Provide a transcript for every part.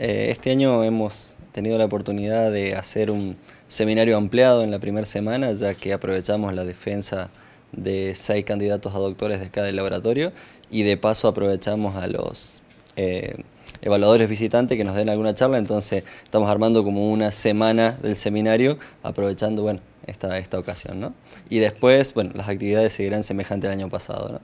Eh, este año hemos tenido la oportunidad de hacer un seminario ampliado en la primera semana, ya que aprovechamos la defensa de seis candidatos a doctores de cada laboratorio y de paso aprovechamos a los eh, evaluadores visitantes que nos den alguna charla, entonces estamos armando como una semana del seminario aprovechando bueno, esta, esta ocasión. Y después, bueno, las actividades seguirán semejantes al año pasado.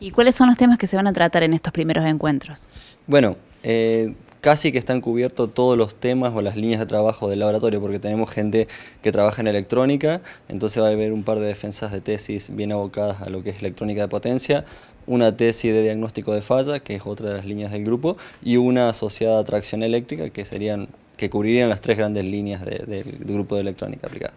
¿Y cuáles son los temas que se van a tratar en estos primeros encuentros? Bueno, eh, casi que están cubiertos todos los temas o las líneas de trabajo del laboratorio, porque tenemos gente que trabaja en electrónica, entonces va a haber un par de defensas de tesis bien abocadas a lo que es electrónica de potencia, una tesis de diagnóstico de falla, que es otra de las líneas del grupo, y una asociada a tracción eléctrica, que serían que cubrirían las tres grandes líneas del grupo de electrónica aplicada.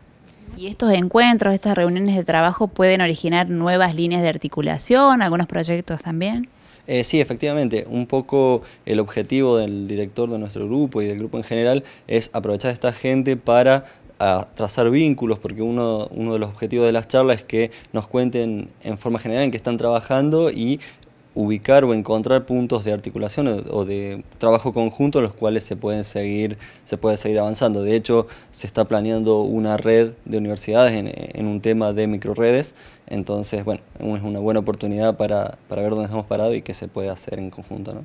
¿Y estos encuentros, estas reuniones de trabajo pueden originar nuevas líneas de articulación, algunos proyectos también? Eh, sí, efectivamente, un poco el objetivo del director de nuestro grupo y del grupo en general es aprovechar a esta gente para trazar vínculos, porque uno, uno de los objetivos de las charlas es que nos cuenten en forma general en qué están trabajando y ubicar o encontrar puntos de articulación o de trabajo conjunto en los cuales se pueden seguir, se puede seguir avanzando. De hecho, se está planeando una red de universidades en, un tema de microredes, entonces, bueno, es una buena oportunidad para, ver dónde estamos parados y qué se puede hacer en conjunto.